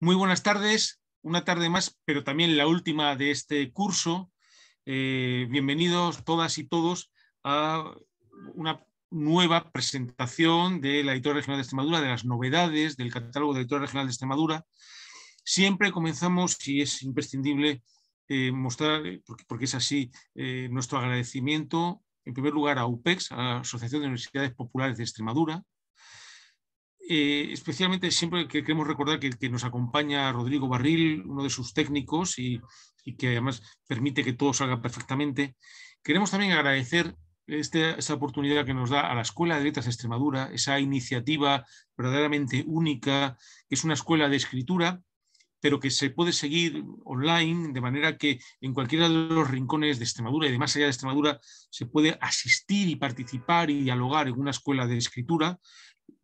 Muy buenas tardes, una tarde más, pero también la última de este curso. Eh, bienvenidos todas y todos a una nueva presentación de la Editora Regional de Extremadura, de las novedades del catálogo de la Editora Regional de Extremadura. Siempre comenzamos, y es imprescindible, eh, mostrar, eh, porque, es así, nuestro agradecimiento, en primer lugar, a UPEX, a la Asociación de Universidades Populares de Extremadura, eh, especialmente siempre que queremos recordar que, que, nos acompaña Rodrigo Barril, uno de sus técnicos y, que además permite que todo salga perfectamente. Queremos también agradecer este, esta oportunidad que nos da a la Escuela de Letras de Extremadura, esa iniciativa verdaderamente única, que es una escuela de escritura pero que se puede seguir online, de manera que en cualquiera de los rincones de Extremadura y de más allá de Extremadura se puede asistir y participar y dialogar en una escuela de escritura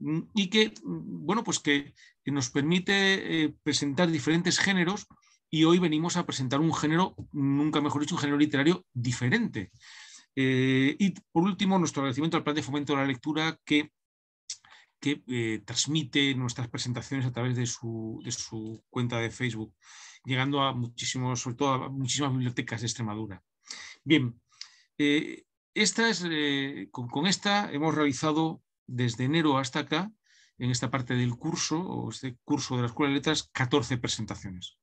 Mm, y que, mm, bueno, pues que, nos permite eh, presentar diferentes géneros y hoy venimos a presentar un género, nunca mejor dicho, un género literario diferente. Eh, y por último, nuestro agradecimiento al Plan de Fomento de la Lectura que, que eh, transmite nuestras presentaciones a través de su, de su, cuenta de Facebook, llegando a muchísimos, sobre todo a muchísimas bibliotecas de Extremadura. Bien, esta es, con esta hemos realizado desde enero hasta acá, en esta parte del curso, o este curso de la Escuela de Letras, 14 presentaciones.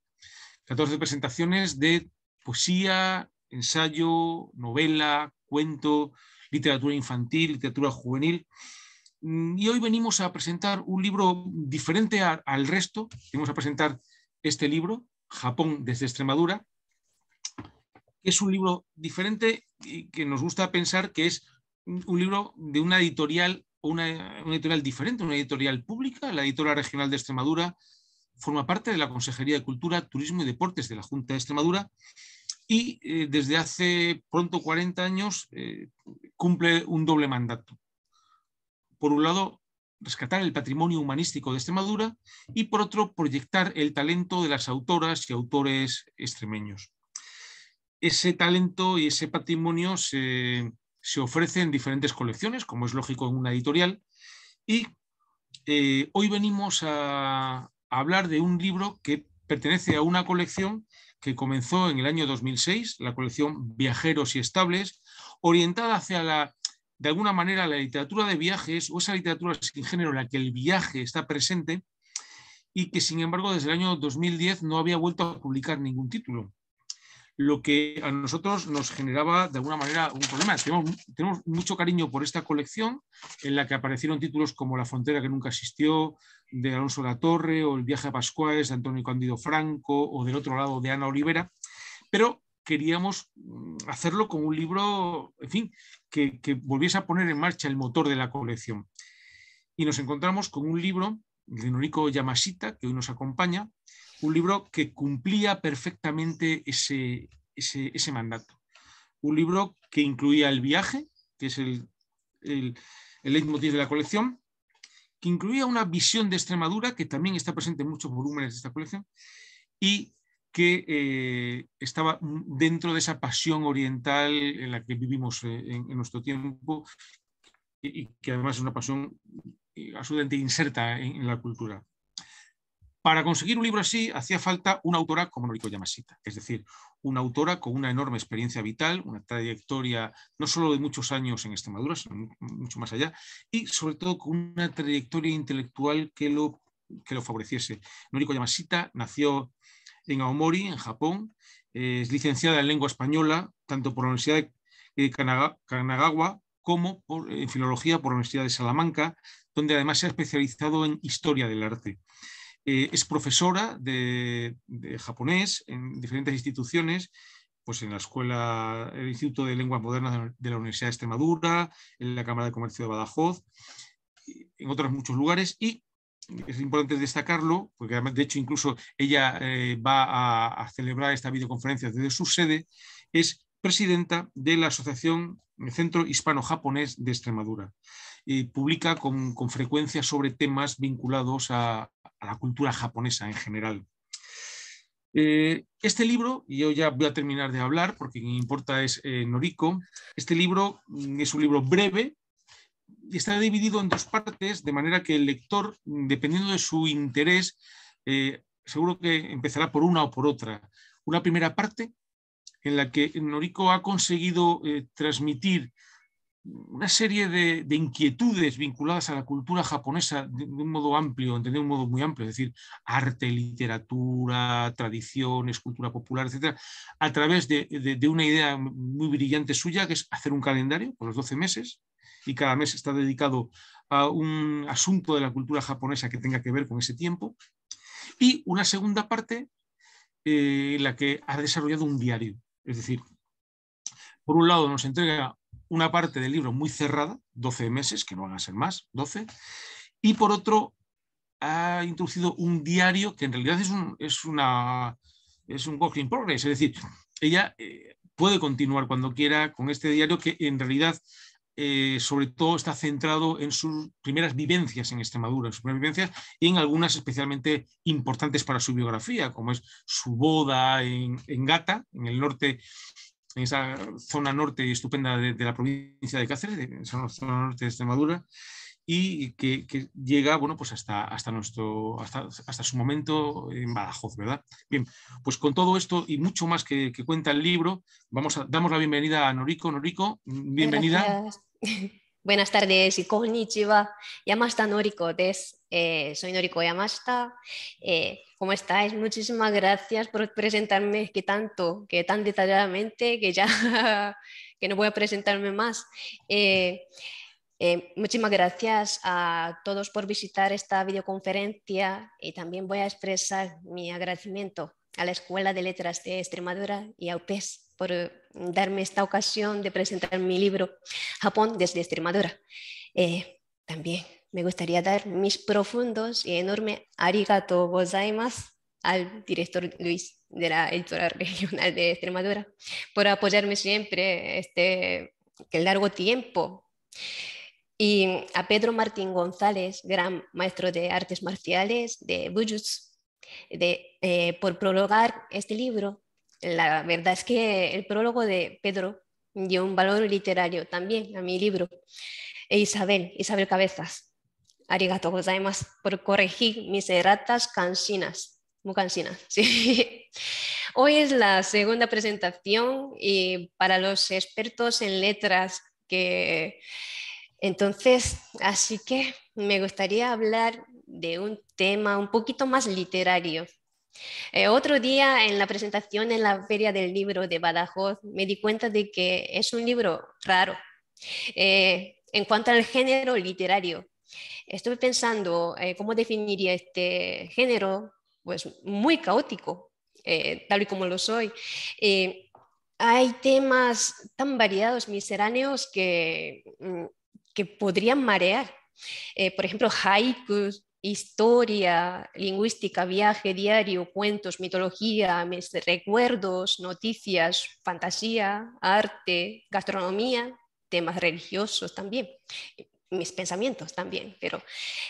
14 presentaciones de poesía, ensayo, novela, cuento, literatura infantil, literatura juvenil. Mm, y hoy venimos a presentar un libro diferente al resto. Vamos a presentar este libro, Japón desde Extremadura, es un libro diferente y que nos gusta pensar que es un libro de una editorial una, editorial diferente, una editorial pública. La editora regional de Extremadura forma parte de la Consejería de Cultura, Turismo y Deportes de la Junta de Extremadura y eh, desde hace pronto 40 años eh, cumple un doble mandato. Por un lado, rescatar el patrimonio humanístico de Extremadura y por otro, proyectar el talento de las autoras y autores extremeños. Ese talento y ese patrimonio se, se ofrecen diferentes colecciones, como es lógico en una editorial, y eh, hoy venimos a, hablar de un libro que pertenece a una colección que comenzó en el año 2006, la colección Viajeros y Estables, orientada hacia la, de alguna manera, la literatura de viajes o esa literatura sin género en la que el viaje está presente y que, sin embargo, desde el año 2010 no había vuelto a publicar ningún título lo que a nosotros nos generaba de alguna manera un problema. Tenemos, mucho cariño por esta colección en la que aparecieron títulos como La frontera que nunca asistió, de Alonso de la Torre, o El viaje a Pascuales, de Antonio Candido Franco, o del otro lado de Ana Olivera, pero queríamos mm, hacerlo con un libro, en fin, que, volviese a poner en marcha el motor de la colección. Y nos encontramos con un libro de Noriko Yamashita, que hoy nos acompaña, un libro que cumplía perfectamente ese, ese, mandato. Un libro que incluía el viaje, que es el, el, leitmotiv de la colección, que incluía una visión de Extremadura, que también está presente en muchos volúmenes de esta colección, y que eh, estaba dentro de esa pasión oriental en la que vivimos eh, en, nuestro tiempo y, que además es una pasión eh, absolutamente inserta en la cultura. Para conseguir un libro así hacía falta una autora como Noriko Yamashita, es decir, una autora con una enorme experiencia vital, una trayectoria no solo de muchos años en Extremadura, sino mucho más allá, y sobre todo con una trayectoria intelectual que lo, lo favoreciese. Noriko Yamashita nació en Aomori, en Japón, es licenciada en lengua española, tanto por la Universidad de eh, Kanagawa como en filología por la Universidad de Salamanca, donde además se ha especializado en historia del arte. Eh, es profesora de, japonés en diferentes instituciones, pues en la escuela, el Instituto de Lenguas Modernas de la Universidad de Extremadura, en la Cámara de Comercio de Badajoz, en otros muchos lugares y es importante destacarlo, porque de hecho, incluso ella eh, va a, celebrar esta videoconferencia desde su sede, es presidenta de la Asociación Centro Hispano-Japonés de Extremadura. Y publica con frecuencia sobre temas vinculados a, a la cultura japonesa en general. Eh, este libro, y yo ya voy a terminar de hablar porque quien importa es eh, Noriko, este libro mm, es un libro breve y está dividido en dos partes, de manera que el lector, mm, dependiendo de su interés, eh, seguro que empezará por una o por otra. Una primera parte en la que Noriko ha conseguido transmitir una serie de, inquietudes vinculadas a la cultura japonesa de, un modo amplio, de un modo muy amplio, es decir, arte, literatura, tradiciones, cultura popular, etcétera, a través de, una idea muy brillante suya, que es hacer un calendario por los 12 meses, y cada mes está dedicado a un asunto de la cultura japonesa que tenga que ver con ese tiempo, y una segunda parte eh, en la que ha desarrollado un diario, es decir, por un lado nos entrega una parte del libro muy cerrada, 12 meses, que no van a ser más, 12, y por otro ha introducido un diario que en realidad es un, es una, es un progress, es decir, ella eh, puede continuar cuando quiera con este diario que en realidad eh, sobre todo está centrado en sus primeras vivencias en Extremadura, en sus primeras vivencias y en algunas especialmente importantes para su biografía, como es su boda en, en Gata, en el norte en esa zona norte estupenda de, la provincia de Cáceres, en esa zona norte de Extremadura, y que, llega bueno, pues hasta, hasta, nuestro, hasta, su momento en Badajoz, ¿verdad? Bien, pues con todo esto y mucho más que, cuenta el libro, vamos damos la bienvenida a Noriko. Noriko, bienvenida. Buenas tardes y konnichiwa. Yamashita Noriko desu. Eh, soy Noriko Yamashita. Eh, ¿Cómo estáis? Muchísimas gracias por presentarme que tanto, que tan detalladamente, que ya que no voy a presentarme más. Eh, muchísimas gracias a todos por visitar esta videoconferencia y también voy a expresar mi agradecimiento a la Escuela de Letras de Extremadura y a UPES por mm, darme esta ocasión de presentar mi libro Japón desde Extremadura. también me gustaría dar mis profundos y enorme arigato gozaimasu al director Luis de la editora regional de Extremadura por apoyarme siempre este largo tiempo. Y a Pedro Martín González, gran maestro de artes marciales de Bujutsu, de, eh, por prologar este libro. La verdad es que el prólogo de Pedro dio un valor literario también a mi libro. E Isabel, Isabel Cabezas, arigato gozaimasu por corregir mis erratas cansinas. Muy cansinas, sí. Hoy es la segunda presentación y para los expertos en letras que... Entonces, así que me gustaría hablar de un tema un poquito más literario. Eh, otro día en la presentación en la Feria del Libro de Badajoz me di cuenta de que es un libro raro. Eh, en cuanto al género literario, Estuve pensando eh, cómo definiría este género, pues muy caótico, eh, tal y como lo soy. Eh, hay temas tan variados, miseráneos, que, mm, que podrían marear. por ejemplo, haikus, historia, lingüística, viaje diario, cuentos, mitología, recuerdos, noticias, fantasía, arte, gastronomía, temas religiosos también mis pensamientos también, pero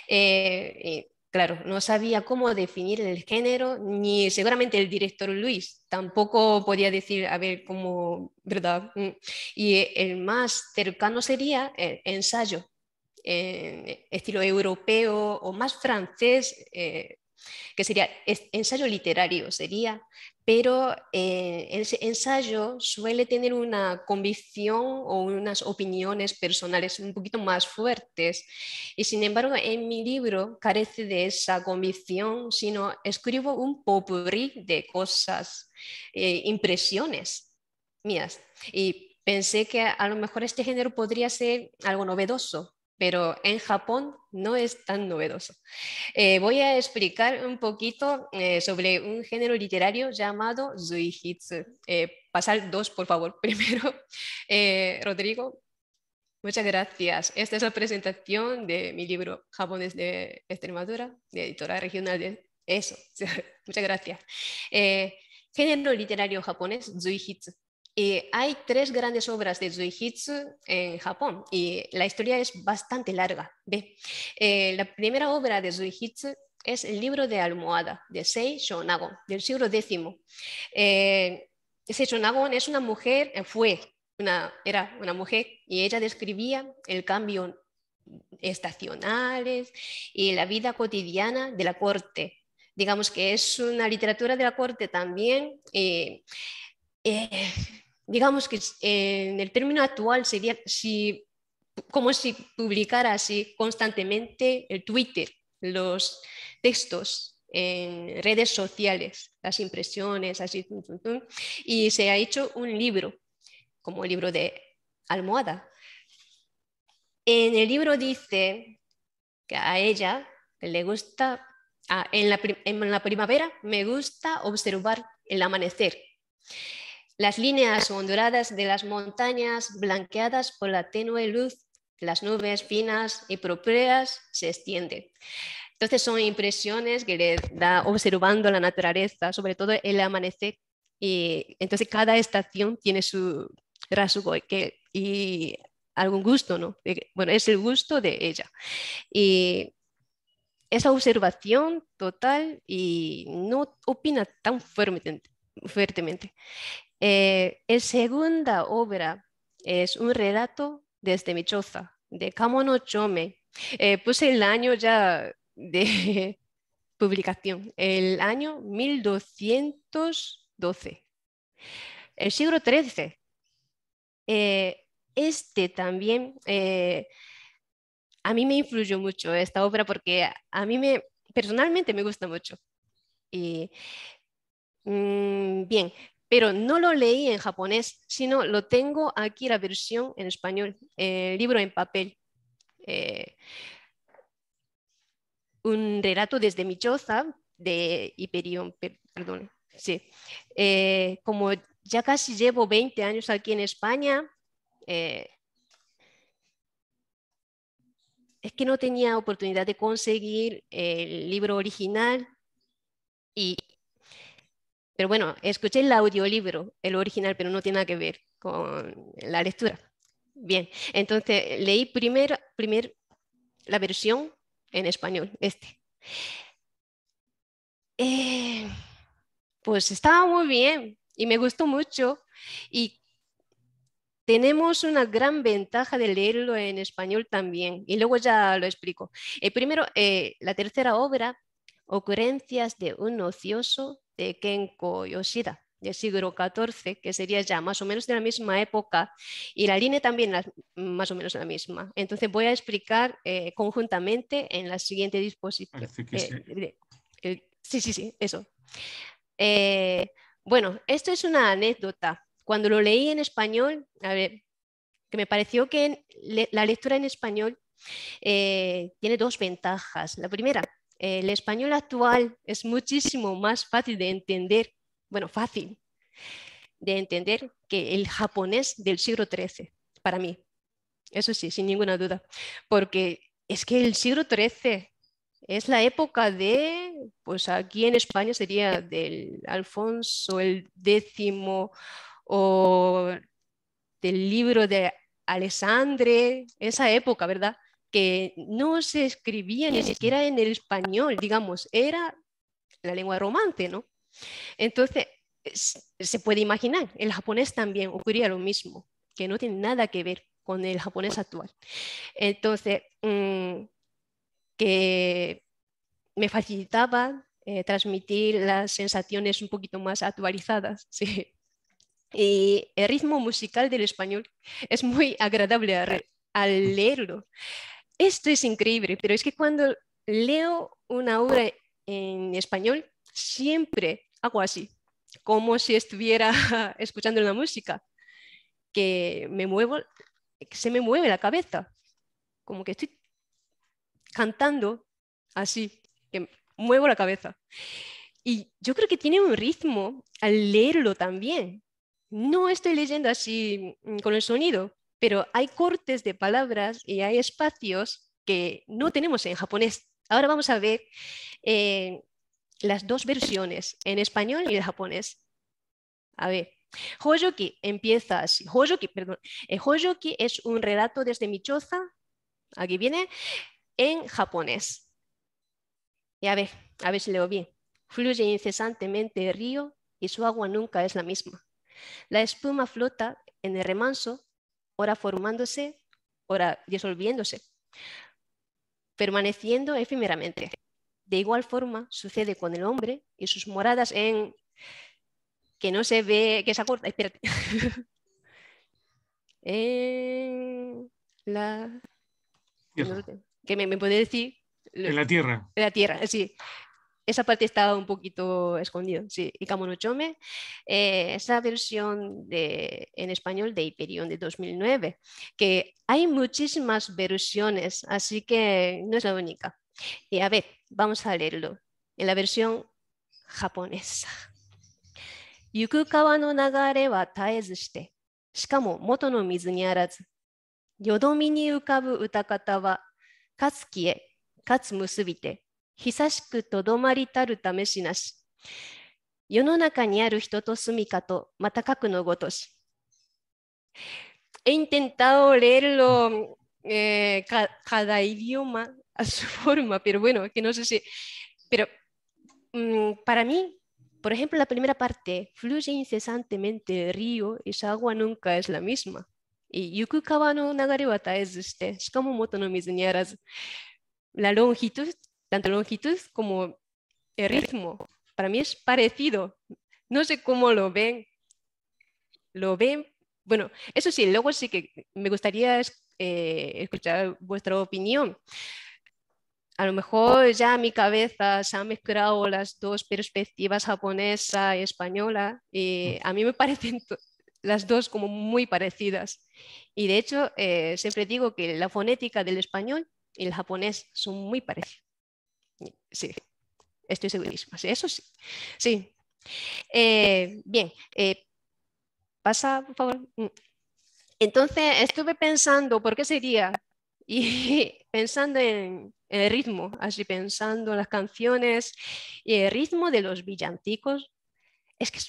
eh, eh, claro, no sabía cómo definir el género, ni seguramente el director Luis tampoco podía decir, a ver, cómo, ¿verdad? Mm. Y el más cercano sería el ensayo, eh, estilo europeo o más francés, que sería ensayo literario, sería pero ese eh, ensayo suele tener una convicción o unas opiniones personales un poquito más fuertes. Y sin embargo, en mi libro carece de esa convicción, sino escribo un popurrí de cosas, eh, impresiones mías. Y pensé que a lo mejor este género podría ser algo novedoso pero en Japón no es tan novedoso. Eh, voy a explicar un poquito eh, sobre un género literario llamado Zuihitsu. Eh, pasar dos, por favor. Primero, Rodrigo, muchas gracias. Esta es la presentación de mi libro Japones de Extremadura, de editora regional de eso. muchas gracias. género literario japonés, Zuihitsu hay tres grandes obras de Zuihitsu en Japón y la historia es bastante larga. ¿ve? Eh, la primera obra de Zuihitsu es el libro de almohada de Sei Shonagon del siglo X. Eh, Sei Shonagon es una mujer, eh, fue una, era una mujer y ella describía el cambio estacionales y la vida cotidiana de la corte. Digamos que es una literatura de la corte también. Eh, digamos que en eh, el término actual sería si, como si publicara así constantemente el Twitter, los textos en redes sociales, las impresiones, así, y se ha hecho un libro, como el libro de Almohada. En el libro dice que a ella le gusta, ah, en la, en la primavera me gusta observar el amanecer. Las líneas onduladas de las montañas, blanqueadas por la tenue luz, las nubes finas y propias se extienden. Entonces son impresiones que le da observando la naturaleza, sobre todo el amanecer. Y entonces cada estación tiene su rasgo que, y algún gusto, ¿no? Bueno, es el gusto de ella. Y esa observación total y no opina tan fuertemente. Eh, la segunda obra es un relato desde mi de Kamono Chome. Eh, puse el año ya de publicación, el año 1212, el siglo XIII. Eh, este también, a mí me influyó mucho esta obra porque a mí me, personalmente me gusta mucho. Mm, bien, pero no lo leí en japonés, sino lo tengo aquí la versión en español, el libro en papel. Eh, un relato desde Michoza, de Hiperión, perdón. Sí. Eh, como ya casi llevo 20 años aquí en España, eh, es que no tenía oportunidad de conseguir el libro original y pero bueno, escuché el audiolibro, el original, pero no tiene nada que ver con la lectura. Bien, entonces leí primero la versión en español, este. Eh, pues estaba muy bien y me gustó mucho y tenemos una gran ventaja de leerlo en español también y luego ya lo explico. Eh, primero, eh, la tercera obra, Ocurrencias de un ocioso de Kenko Yoshida del siglo XIV, que sería ya más o menos de la misma época, y la línea también más o menos la misma. Entonces voy a explicar eh, conjuntamente en la siguiente disposición. Eh, sí. sí, sí, sí, eso. Eh, bueno, esto es una anécdota. Cuando lo leí en español, a ver, que me pareció que la lectura en español tiene dos ventajas. La primera, el español actual es muchísimo más fácil de entender, bueno, fácil de entender que el japonés del siglo XIII, para mí. Eso sí, sin ninguna duda, porque es que el siglo XIII es la época de, pues aquí en España sería del Alfonso el décimo o del libro de Alessandre, esa época, ¿verdad? que no se escribía ni siquiera en el español, digamos, era la lengua romance, ¿no? Entonces, se puede imaginar, el japonés también ocurría lo mismo, que no tiene nada que ver con el japonés actual. Entonces, mm, que me facilitaba eh, transmitir las sensaciones un poquito más actualizadas, sí. Y el ritmo musical del español es muy agradable al leerlo. Esto es increíble, pero es que cuando leo una obra en español, siempre hago así, como si estuviera escuchando una música, que me muevo, se me mueve la cabeza, como que estoy cantando así, que muevo la cabeza. Y yo creo que tiene un ritmo al leerlo también. No estoy leyendo así mm, con el sonido, pero hay cortes de palabras y hay espacios que no tenemos en japonés. Ahora vamos a ver eh, las dos versiones, en español y en japonés. A ver. Hoyoki empieza así. Hoyoki, perdón. Eh, es un relato desde Michoza, Aquí viene. En japonés. Y a ver, a ver si leo bien. Fluye incesantemente el río y su agua nunca es la misma. La espuma flota en el remanso ora formándose, ora disolviéndose, permaneciendo efímeramente. De igual forma sucede con el hombre y sus moradas en que no se ve, que se acorta, espérate. en la... Que me, puede decir... En la tierra. En la tierra, sí esa parte estaba un poquito escondida, sí, como no Chome, eh, esa versión en español de Hyperion de 2009, que hay muchísimas versiones, así que no es la única. Y a ver, vamos a leerlo en la versión japonesa. no nagare wa Yukukawa Yodomi ni ukabu Katsu musubite 久しくとどまりたるためしなし。世の中にある人と住みかと、また核のごとし。He intentado leerlo eh, ca cada idioma a su forma, pero bueno, que no sé si. Pero um, para mí, por ejemplo, la primera parte, fluye incesantemente el río, esa agua nunca es la misma. Y Yukukawa no nagare wa taezu shite, shikamo moto no mizu ni arazu. La longitud tanto longitud como el ritmo. Para mí es parecido. No sé cómo lo ven. Lo ven. Bueno, eso sí, luego sí que me gustaría eh, escuchar vuestra opinión. A lo mejor ya mi cabeza se ha mezclado las dos perspectivas japonesa y española y mm. a mí me parecen las dos como muy parecidas. Y de hecho, eh, siempre digo que la fonética del español y el japonés son muy parecidos. Sí, estoy segurísima. Sí, eso sí. Sí. Eh, bien, eh, pasa, por favor. Mm. Entonces, estuve pensando, ¿por qué sería? Y pensando en, el ritmo, así pensando en las canciones y el ritmo de los villancicos, es que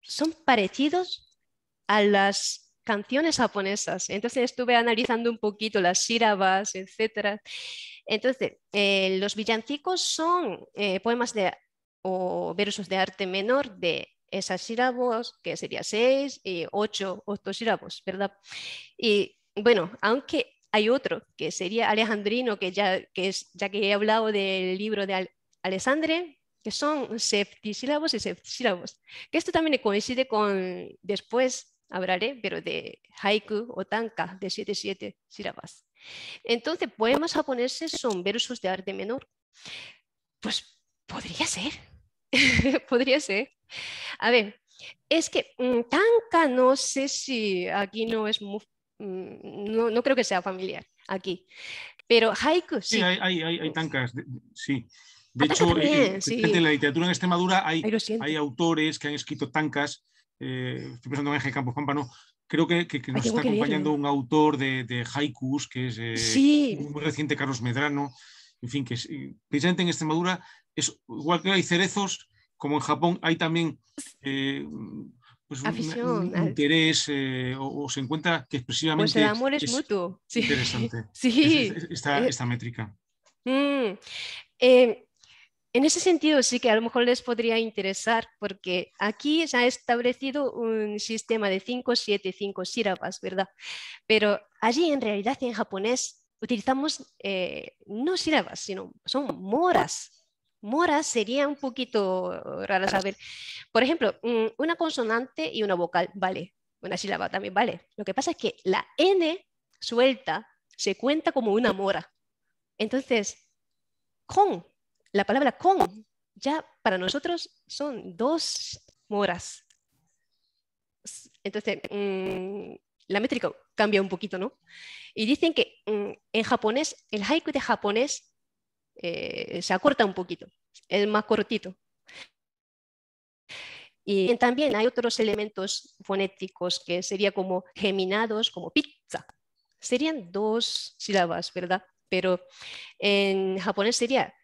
son parecidos a las canciones japonesas. Entonces estuve analizando un poquito las sílabas, etcétera, entonces, eh, los villancicos son eh, poemas de, o versos de arte menor de esas sílabos, que sería seis y ocho octosílabos, ¿verdad? Y bueno, aunque hay otro que sería alejandrino, que ya que, he hablado del libro de Alessandre, que son septisílabos y septisílabos, que esto también coincide con, después hablaré, pero de haiku o tanka, de siete, siete sílabas. Entonces, poemas japoneses son versos de arte menor. Pues podría ser, podría ser. A ver, es que mm, Tanka no sé si aquí no es muy, mm, no, creo que sea familiar aquí, pero haiku sí. sí hay, hay, tankas, sí. De hecho, eh, eh, en la literatura en Extremadura hay, hay autores que han escrito tankas. Eh, estoy pensando en Ángel Campos creo que, ah, nos está acompañando un autor de, haikus, que es eh, muy reciente, Carlos Medrano, en fin, que es, precisamente en Extremadura, es, igual que hay cerezos, como en Japón hay también eh, pues un, interés o, se encuentra que pues expresivamente. el amor es, mutuo. Interesante. Sí. esta, métrica. Mm en ese sentido sí que a lo mejor les podría interesar porque aquí se ha establecido un sistema de 5, 7, 5 sílabas, ¿verdad? Pero allí en realidad en japonés utilizamos eh, no sílabas, sino son moras. Moras sería un poquito raro saber. Por ejemplo, mm, una consonante y una vocal, vale. Una sílaba también, vale. Lo que pasa es que la N suelta se cuenta como una mora. Entonces, con la palabra como ya para nosotros son dos moras. Entonces, mm, la métrica cambia un poquito, ¿no? Y dicen que mm, en japonés, el haiku de japonés eh, se acorta un poquito, es más cortito. Y también hay otros elementos fonéticos que sería como geminados, como pizza. Serían dos sílabas, ¿verdad? Pero en japonés sería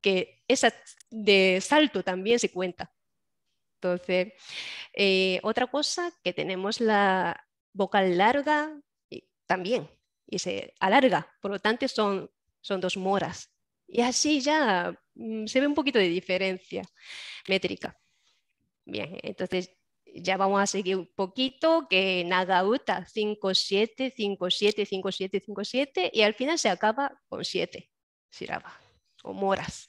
que esa de salto también se cuenta. Entonces, eh, otra cosa que tenemos la vocal larga y, también y se alarga, por lo tanto son, son dos moras. Y así ya mm, se ve un poquito de diferencia métrica. Bien, entonces ya vamos a seguir un poquito, que nada uta 5, 7, 5, 7, 5, 7, 5, 7, y al final se acaba con 7 sílabas o moras.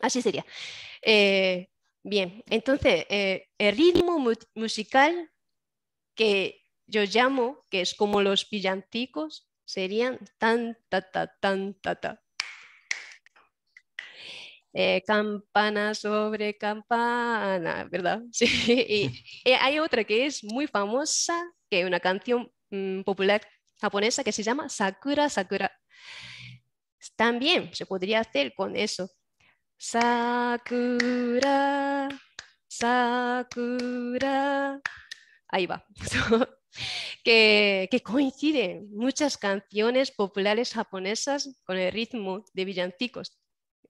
Así sería. Eh, bien, entonces, eh, el ritmo musical que yo llamo, que es como los pillanticos, serían tan, ta, ta, tan, ta, ta. Eh, campana sobre campana, ¿verdad? Sí. Y, hay otra que es muy famosa, que es una canción mm, popular japonesa que se llama Sakura Sakura también se podría hacer con eso. Sakura, sakura. Ahí va. que, coinciden muchas canciones populares japonesas con el ritmo de villancicos.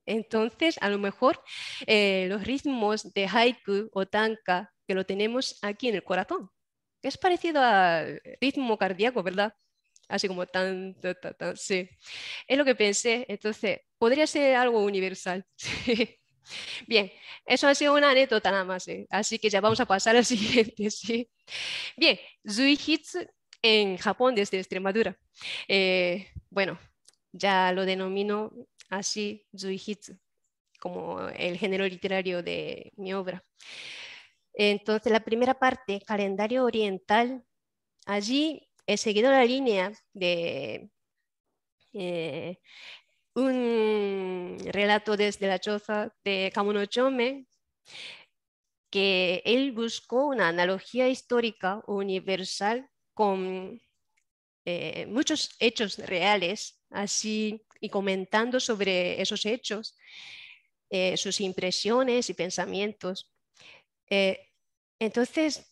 Entonces, a lo mejor eh, los ritmos de haiku o tanka, que lo tenemos aquí en el corazón, es parecido al ritmo cardíaco, ¿verdad? así como tan, sí. Es lo que pensé, entonces, podría ser algo universal. Bien, eso ha sido una anécdota nada más, ¿eh? así que ya vamos a pasar al siguiente, sí. Bien, Zuihitsu en Japón desde Extremadura. Eh, bueno, ya lo denomino así, Zuihitsu, como el género literario de mi obra. Entonces, la primera parte, calendario oriental, allí he seguido la línea de eh, un relato desde la choza de Kamuno Chome, que él buscó una analogía histórica universal con eh, muchos hechos reales, así y comentando sobre esos hechos, eh, sus impresiones y pensamientos. entonces,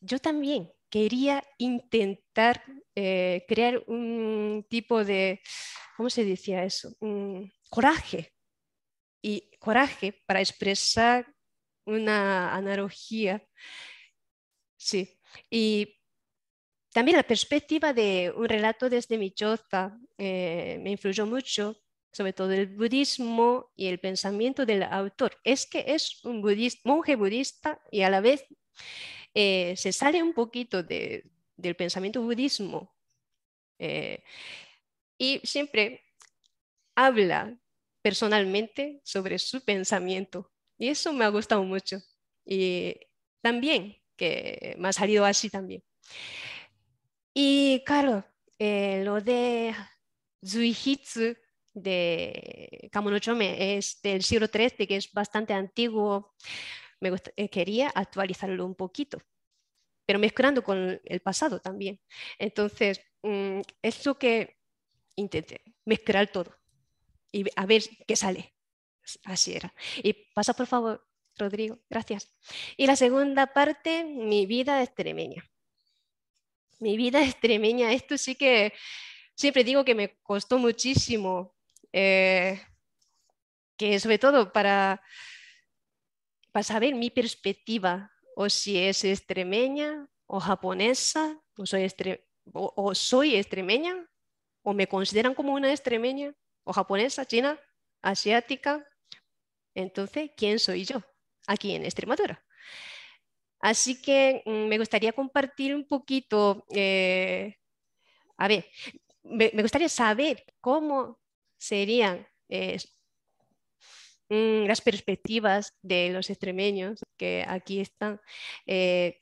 yo también quería intentar eh, crear un tipo de, ¿cómo se decía eso? Mm, coraje. Y coraje para expresar una analogía. Sí. Y también la perspectiva de un relato desde Michoza eh, me influyó mucho, sobre todo el budismo y el pensamiento del autor. Es que es un budista, monje budista y a la vez eh, se sale un poquito del pensamiento budismo eh, y siempre habla personalmente sobre su pensamiento. Y eso me ha gustado mucho. Y también que me ha salido así también. Y claro, eh, lo de Zuihitsu de Kamonochome es del siglo XIII, que es bastante antiguo me eh, quería actualizarlo un poquito, pero mezclando con el pasado también. Entonces, mm, eso que intenté, mezclar todo y a ver qué sale. Así era. Y pasa, por favor, Rodrigo, gracias. Y la segunda parte, mi vida extremeña. Mi vida extremeña, esto sí que siempre digo que me costó muchísimo, eh, que sobre todo para para saber mi perspectiva, o si es extremeña o japonesa, o soy, o, soy extremeña, o me consideran como una extremeña, o japonesa, china, asiática. Entonces, ¿quién soy yo aquí en Extremadura? Así que mm, me gustaría compartir un poquito, eh, a ver, me, gustaría saber cómo serían eh, Mm, las perspectivas de los extremeños que aquí están. Eh,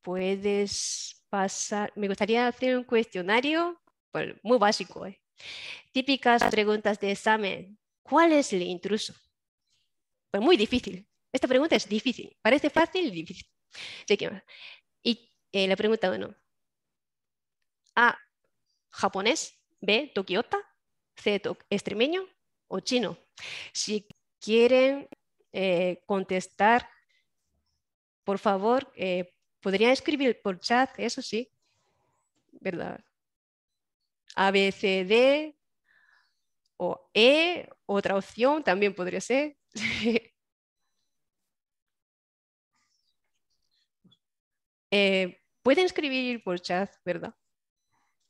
puedes pasar, me gustaría hacer un cuestionario muy básico. Eh. Típicas preguntas de examen. ¿Cuál es el intruso? Pues muy difícil. Esta pregunta es difícil. Parece fácil y difícil. Y eh, la pregunta 1. A. Japonés. B. Tokiota. C. Extremeño o chino. Si quieren eh, contestar, por favor, eh, podrían escribir por chat, eso sí, ¿verdad? A, B, C, D o E, otra opción también podría ser. Eh, pueden escribir por chat, ¿verdad?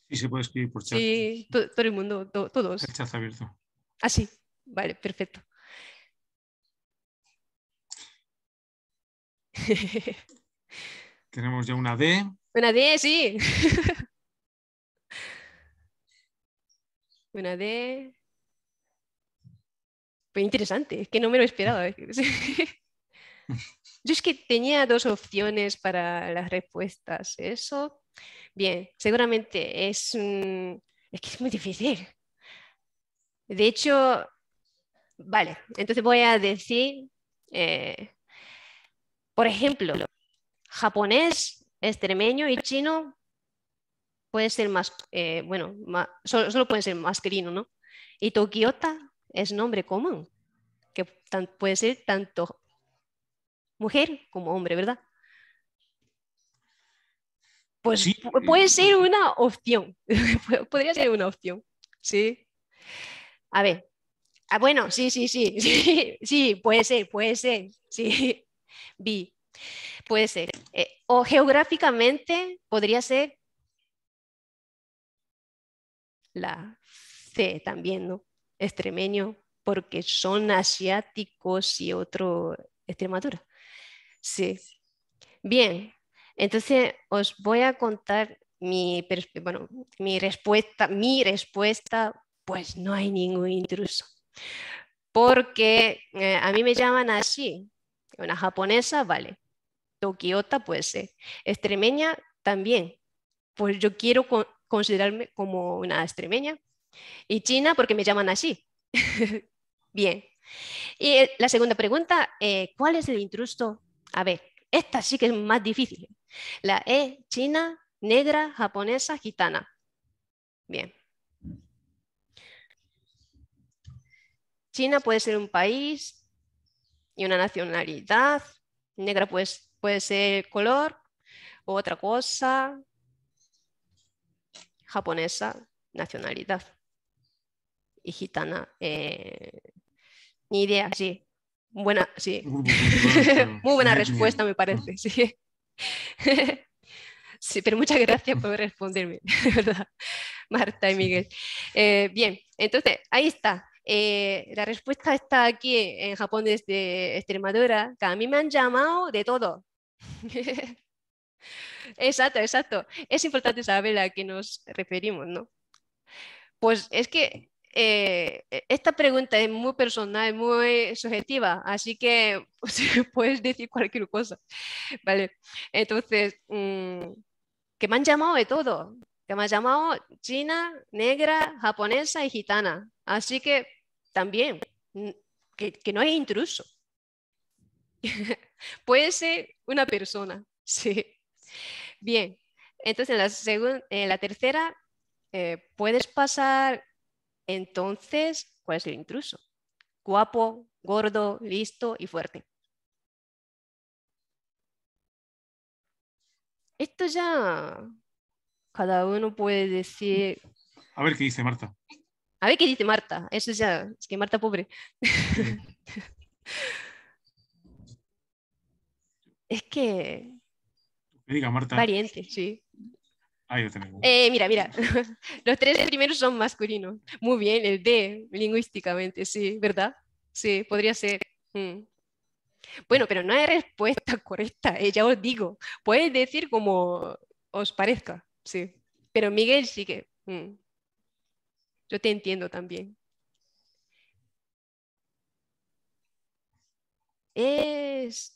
Sí, se puede escribir por chat. Sí, todo el mundo, todos. chat abierto. Así, ah, sí. vale, perfecto. Tenemos ya una D. Una D, sí. una D. Pues interesante, es que no me lo esperaba. Yo es que tenía dos opciones para las respuestas. Eso, bien, seguramente es, es que es muy difícil. De hecho, vale, entonces voy a decir, eh, por ejemplo, japonés, extremeño y chino puede ser más, eh, bueno, solo, puede ser masculino, ¿no? Y Tokiota es nombre común, que puede ser tanto mujer como hombre, ¿verdad? Pues eh, puede ser una opción, podría ser una opción, sí. A ver, ah, bueno, sí, sí, sí, sí, sí, puede ser, puede ser, sí, vi, puede ser. Eh, o geográficamente podría ser la C también, ¿no? Extremeño, porque son asiáticos y otro Extremadura. Sí. Bien, entonces os voy a contar mi, mi respuesta, mi respuesta pues no hay ningún intruso. Porque eh, a mí me llaman así, una japonesa, vale, tokiota puede ser, extremeña también, pues yo quiero considerarme como una extremeña, y china porque me llaman así. Bien. Y eh, la segunda pregunta, eh, ¿cuál es el intruso? A ver, esta sí que es más difícil. La E, china, negra, japonesa, gitana. Bien. China puede ser un país y una nacionalidad. Negra puede, puede ser color u otra cosa. Japonesa, nacionalidad. Y gitana, eh, ni idea, sí. Buena, sí. Muy buena respuesta, me parece, sí. pero muchas gracias por responderme, Marta y Miguel. Eh, bien, entonces, ahí está. Eh, la respuesta está aquí en Japón desde Extremadura, que a mí me han llamado de todo. exacto, exacto. Es importante saber a qué nos referimos, ¿no? Pues es que eh, esta pregunta es muy personal, muy subjetiva, así que pues, puedes decir cualquier cosa, ¿vale? Entonces, mm, que me han llamado de todo, que me han llamado china, negra, japonesa y gitana, así que también, que, no es intruso. Puede ser una persona, sí. Bien, entonces en la, tercera, eh, puedes pasar entonces, ¿cuál es el intruso? Guapo, gordo, listo y fuerte. Esto ya cada uno puede decir. A ver qué dice Marta. A ver qué dice Marta. Eso ya, es que Marta pobre. es que... diga Marta. Variante, sí. Ahí lo tenemos. Eh, mira, mira. Los tres primeros son masculinos. Muy bien, el D, lingüísticamente, sí, ¿verdad? Sí, podría ser. Mm. Bueno, pero no hay respuesta correcta, eh, ya os digo. Puedes decir como os parezca, sí. Pero Miguel sí que. Mm. Yo te entiendo también. Es.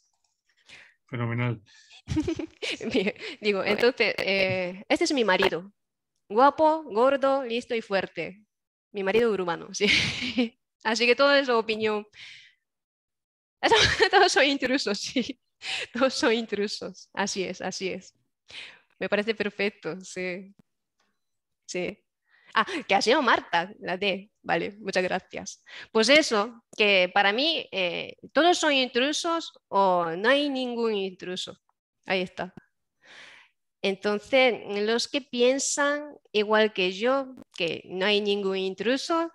Fenomenal. Digo, entonces, eh, este es mi marido. Guapo, gordo, listo y fuerte. Mi marido urbano, sí. Así que todo es opinión. Todos son intrusos, sí. Todos son intrusos. Así es, así es. Me parece perfecto, sí. Sí. Ah, que ha sido Marta, la D. Vale, muchas gracias. Pues eso, que para mí eh, todos son intrusos o no hay ningún intruso. Ahí está. Entonces, los que piensan igual que yo, que no hay ningún intruso,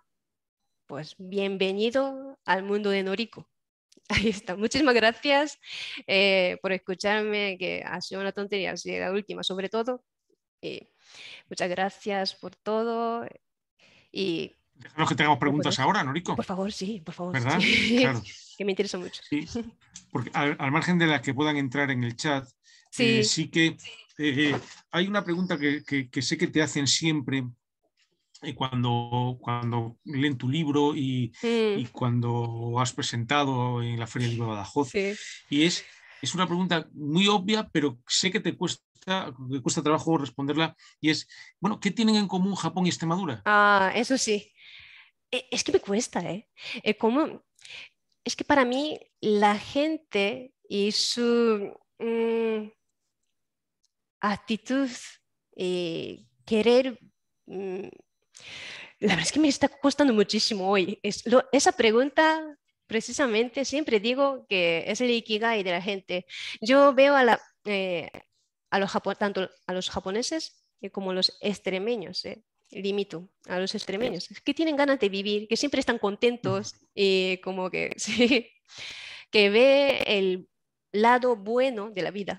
pues bienvenido al mundo de Noriko. Ahí está. Muchísimas gracias eh, por escucharme, que ha sido una tontería, ha sido la última sobre todo. Eh, Muchas gracias por todo y... que tengamos preguntas ahora, Norico. Por favor, sí, por favor. ¿Verdad? que me interesa mucho. Sí, porque al, margen de las que puedan entrar en el chat, sí, eh, que eh, eh, hay una pregunta que, sé que te hacen siempre, cuando, cuando leen tu libro mm. y, cuando has presentado en la Feria del Libro de Badajoz. Y es, es una pregunta muy obvia, pero sé que te cuesta cuesta, cuesta trabajo responderla y es, bueno, ¿qué tienen en común Japón y Extremadura? Ah, eso sí. Eh, es que me cuesta, ¿eh? ¿eh? ¿Cómo? Es que para mí la gente y su mm, actitud y querer... Mm, la verdad es que me está costando muchísimo hoy. Es, esa pregunta precisamente siempre digo que es el ikigai de la gente. Yo veo a la, eh, a tanto a los japoneses como a los extremeños. ¿eh? limito a los extremeños, que tienen ganas de vivir, que siempre están contentos y como que sí, que ve el lado bueno de la vida.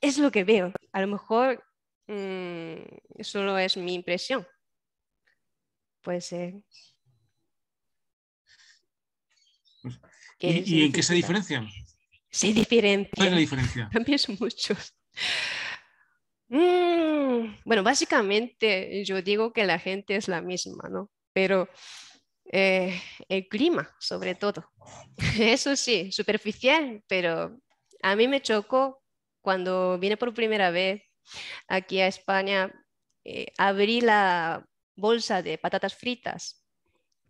Es lo que veo. A lo mejor mm, solo es mi impresión. Pues. ¿Y, en qué se diferencian? Se diferencian. diferencia? También son muchos. Mm, bueno, básicamente yo digo que la gente es la misma, ¿no? Pero eh, el clima, sobre todo. Eso sí, superficial, pero a mí me chocó cuando vine por primera vez aquí a España, eh, abrí la bolsa de patatas fritas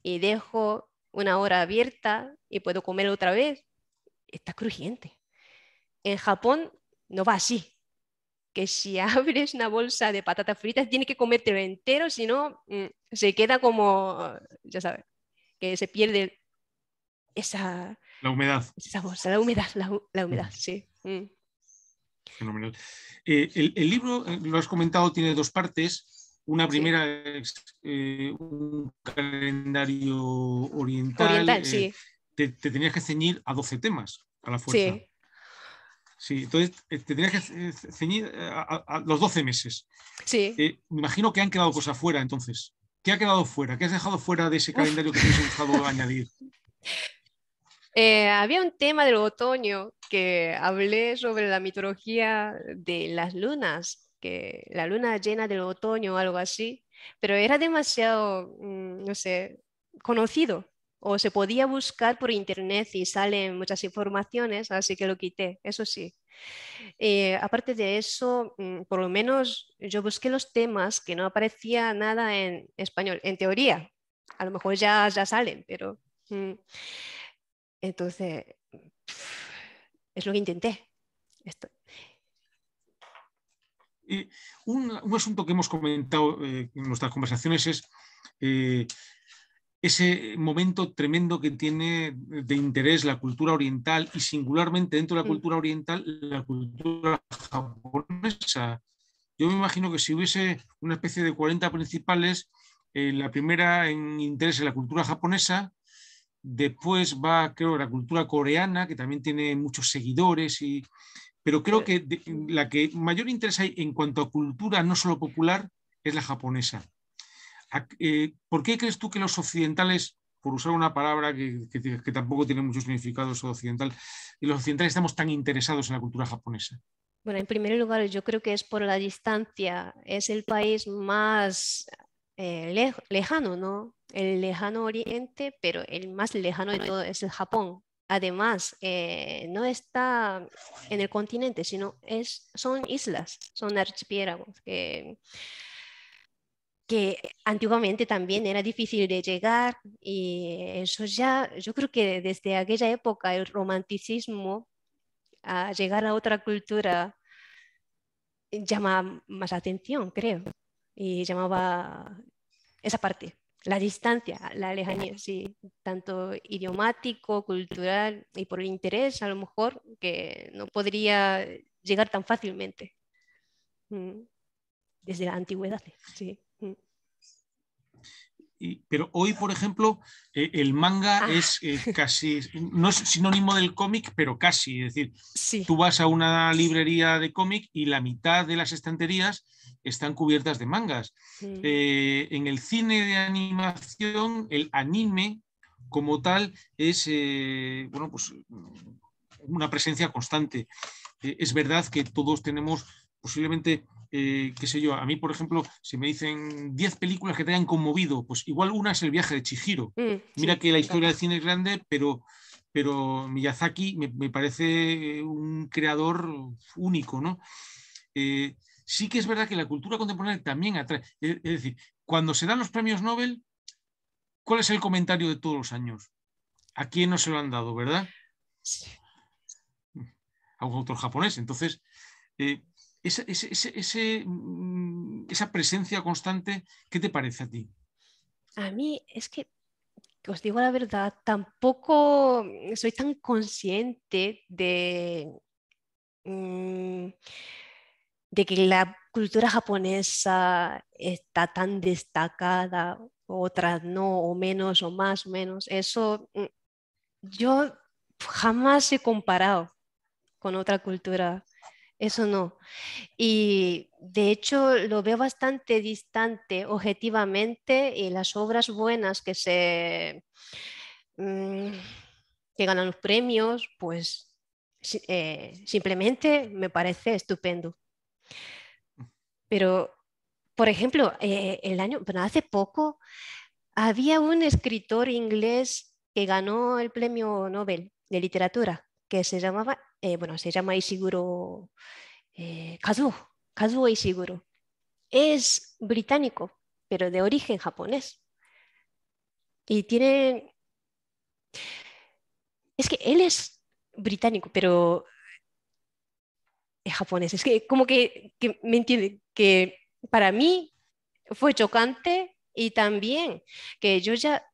y dejo una hora abierta y puedo comer otra vez. Está crujiente. En Japón no va así que si abres una bolsa de patatas fritas tiene que comértelo entero, si no mm, se queda como, ya sabes, que se pierde esa... La humedad. Esa bolsa, la humedad, la, humedad, sí. Mm. Fenomenal. Eh, el, libro, eh, lo has comentado, tiene dos partes. Una primera eh, un calendario oriental. Oriental, sí. Te, tenías que ceñir a 12 temas a la fuerza. Sí, entonces eh, te que eh, ceñir eh, a, los 12 meses. Sí. me imagino que han quedado cosas fuera entonces. ¿Qué ha quedado fuera? ¿Qué has dejado fuera de ese calendario que te has dejado añadir? había un tema del otoño que hablé sobre la mitología de las lunas, que la luna llena del otoño o algo así, pero era demasiado, mm, no sé, conocido o se podía buscar por internet y salen muchas informaciones, así que lo quité, eso sí. Eh, aparte de eso, mm, por lo menos yo busqué los temas que no aparecía nada en español, en teoría. A lo mejor ya, ya salen, pero... Mm, entonces, es lo que intenté. Eh, un, asunto que hemos comentado eh, en nuestras conversaciones es ese momento tremendo que tiene de interés la cultura oriental y singularmente dentro de la mm. cultura oriental la cultura japonesa. Yo me imagino que si hubiese una especie de 40 principales, eh, la primera en interés es la cultura japonesa, después va, creo, la cultura coreana, que también tiene muchos seguidores, y, pero creo eh, que la que mayor interés hay en cuanto a cultura no solo popular es la japonesa. Eh, ¿por qué crees tú que los occidentales, por usar una palabra que, que, tampoco tiene mucho significado occidental, y los occidentales estamos tan interesados en la cultura japonesa? Bueno, en primer lugar, yo creo que es por la distancia, es el país más eh, lejano, ¿no? El lejano oriente, pero el más lejano de todo es el Japón. Además, eh, no está en el continente, sino es, son islas, son archipiélagos que antiguamente también era difícil de llegar y eso ya, yo creo que desde aquella época el romanticismo a llegar a otra cultura llama más atención, creo, y llamaba esa parte, la distancia, la lejanía, sí, tanto idiomático, cultural y por el interés a lo mejor que no podría llegar tan fácilmente mm, desde la antigüedad, sí pero hoy, por ejemplo, eh, el manga ah. es eh, casi, no es sinónimo del cómic, pero casi. Es decir, tú vas a una librería de cómic y la mitad de las estanterías están cubiertas de mangas. Eh, en el cine de animación, el anime como tal es, bueno, pues una presencia constante. es verdad que todos tenemos posiblemente, eh, qué sé yo, a mí, por ejemplo, si me dicen 10 películas que te hayan conmovido, pues igual una es El viaje de Chihiro. Mm, Mira que la historia del cine es grande, pero, pero Miyazaki me, parece eh, un creador único, ¿no? Eh, sí que es verdad que la cultura contemporánea también atrae. Es decir, cuando se dan los premios Nobel, ¿cuál es el comentario de todos los años? ¿A quién no se lo han dado, verdad? A un autor japonés. Entonces, esa, mm, esa presencia constante, ¿qué te parece a ti? A mí es que, os digo la verdad, tampoco soy tan consciente de, mm, de que la cultura japonesa está tan destacada, otras no, o menos, o más menos. Eso mm, yo jamás he comparado con otra cultura eso no. Y de hecho lo veo bastante distante objetivamente y las obras buenas que se mm, que ganan los premios, pues eh, simplemente me parece estupendo. Pero, por ejemplo, eh, el año, hace poco había un escritor inglés que ganó el premio Nobel de literatura que se llamaba eh, bueno, se llama Ishiguro eh, Kazuo, Es británico, pero de origen japonés. Y tiene... Es que él es británico, pero es japonés. Es que como que, que me entiende, que para mí fue chocante y también que yo ya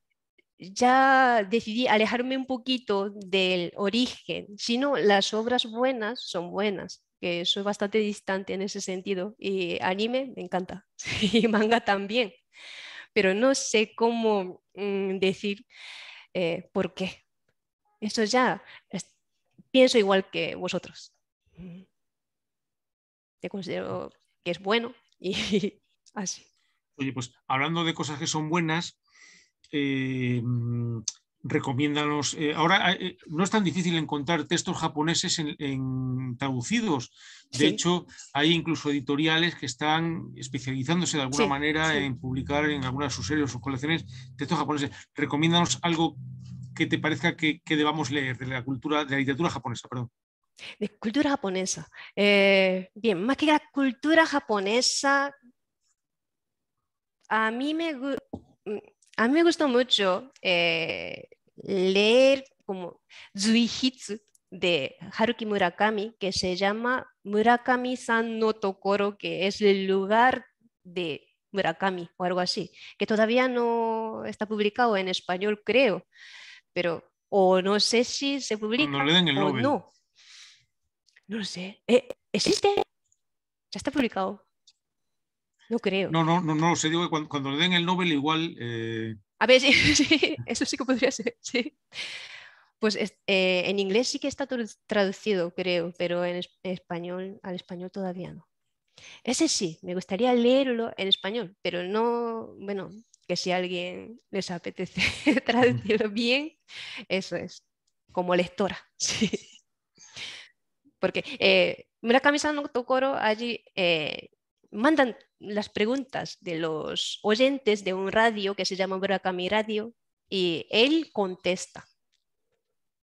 ya decidí alejarme un poquito del origen, sino las obras buenas son buenas, que soy bastante distante en ese sentido. Y anime me encanta, y manga también, pero no sé cómo mm, decir eh, por qué. Eso ya pienso igual que vosotros. Mm. Te considero que es bueno y así. Oye, pues hablando de cosas que son buenas, eh, mm, recomiéndanos. Eh, ahora eh, no es tan difícil encontrar textos japoneses en, traducidos. De hecho, hay incluso editoriales que están especializándose de alguna manera en publicar en algunas de sus series o sus colecciones textos japoneses. Recomiéndanos algo que te parezca que, debamos leer de la cultura, de la literatura japonesa, perdón. De cultura japonesa. bien, más que la cultura japonesa, a mí me, a mí me gustó mucho eh, leer como Zuihitsu de Haruki Murakami, que se llama Murakami-san no Tokoro, que es el lugar de Murakami o algo así, que todavía no está publicado en español, creo, pero o no sé si se publica no le den el o no. No lo sé. Eh, ¿Existe? ¿Ya está publicado? No creo. No, no, no, no Digo que cuando, le den el Nobel igual... Eh, a ver, sí, eso sí que podría ser, sí. Pues eh, en inglés sí que está traducido, creo, pero en español, al español todavía no. Ese sí, me gustaría leerlo en español, pero no, bueno, que si alguien les apetece traducirlo bien, eso es, como lectora, sí. Porque me eh, la en no Tokoro allí mandan las preguntas de los oyentes de un radio que se llama Murakami Radio y él contesta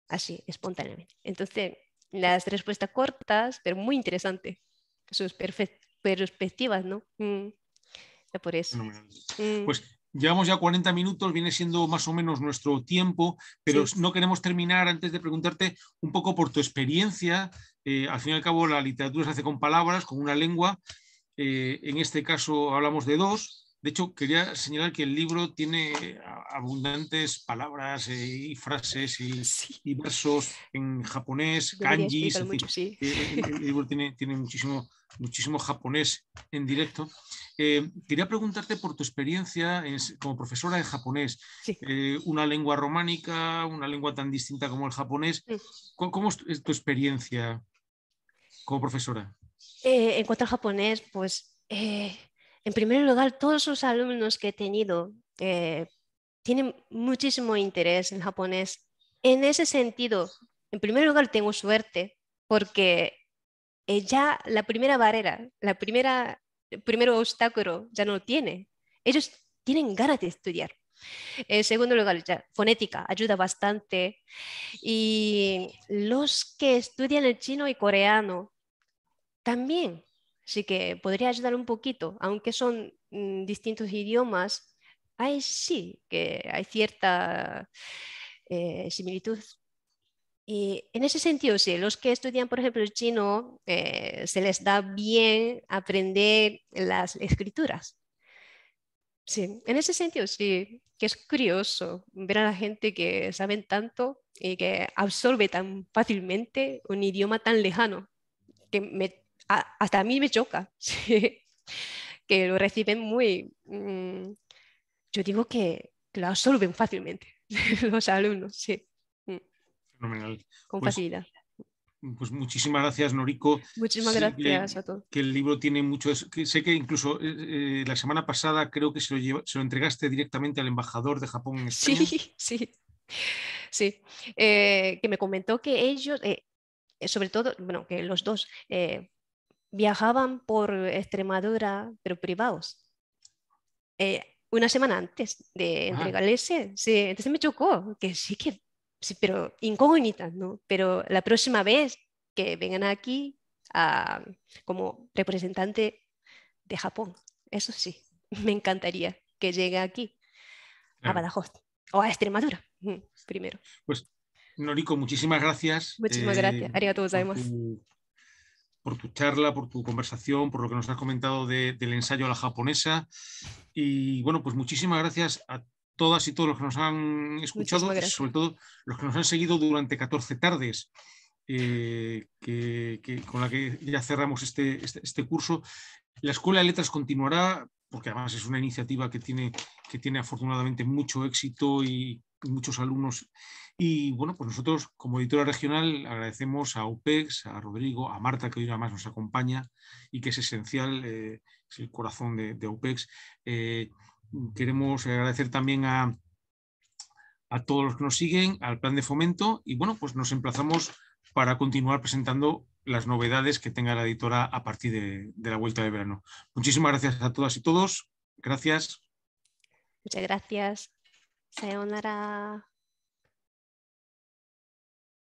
así, espontáneamente. Entonces, las respuestas cortas, pero muy interesante. Sus perspectivas, ¿no? Mm. Por eso. Mm. Pues llevamos ya 40 minutos, viene siendo más o menos nuestro tiempo, pero no queremos terminar antes de preguntarte un poco por tu experiencia. Eh, al fin y al cabo, la literatura se hace con palabras, con una lengua, eh, en este caso hablamos de dos. De hecho, quería señalar que el libro tiene abundantes palabras eh, y frases y, versos en japonés, kanjis. Eh, el libro tiene, muchísimo, japonés en directo. quería preguntarte por tu experiencia como profesora de japonés, una lengua románica, una lengua tan distinta como el japonés. Mm. ¿Cómo, ¿Cómo, es tu experiencia como profesora? Eh, en cuanto al japonés, pues eh, en primer lugar, todos los alumnos que he tenido eh, tienen muchísimo interés en japonés. En ese sentido, en primer lugar, tengo suerte porque ya la primera barrera, la primera, el primer obstáculo ya no lo tiene. Ellos tienen ganas de estudiar. En segundo lugar, ya, fonética ayuda bastante. Y los que estudian el chino y coreano también sí que podría ayudar un poquito, aunque son mm, distintos idiomas, hay sí que hay cierta eh, similitud. Y en ese sentido, sí, los que estudian, por ejemplo, el chino, eh, se les da bien aprender las escrituras. Sí, en ese sentido, sí, que es curioso ver a la gente que saben tanto y que absorbe tan fácilmente un idioma tan lejano, que me hasta a mí me choca, que lo reciben muy, mm, yo digo que, lo absorben fácilmente los alumnos, sí. Mm, Fenomenal. Con pues facilidad. Pues muchísimas gracias, Noriko Muchísimas gracias a todos. Que el libro tiene mucho. sé que incluso eh, eh, la semana pasada creo que se lo, se lo, entregaste directamente al embajador de Japón en España. Sí, sí. Sí. Eh, que me comentó que ellos, sobre todo, bueno, que los dos, viajaban por Extremadura, pero privados. Eh, una semana antes de ah. ese, sí, entonces me chocó, que sí que, sí, pero incógnitas, ¿no? Pero la próxima vez que vengan aquí ah, como representante de Japón, eso sí, me encantaría que llegue aquí, a Badajoz, o a Extremadura, primero. Pues, Noriko, muchísimas gracias. Muchísimas eh, gracias, arigatou gozaimasu por tu charla, por tu conversación, por lo que nos has comentado del ensayo a la japonesa. Y bueno, pues muchísimas gracias a todas y todos los que nos han escuchado, sobre todo los que nos han seguido durante 14 tardes. Eh, con la que ya cerramos este, este, este, curso. La Escuela de Letras continuará, porque además es una iniciativa que tiene, que tiene afortunadamente mucho éxito y muchos alumnos y bueno, pues nosotros como editora regional agradecemos a UPEX, a Rodrigo, a Marta, que hoy nada más nos acompaña y que es esencial, eh, es el corazón de, UPEX. Eh, queremos agradecer también a, a todos los que nos siguen, al plan de fomento y bueno, pues nos emplazamos para continuar presentando las novedades que tenga la editora a partir de, la vuelta de verano. Muchísimas gracias a todas y todos. Gracias. Muchas gracias.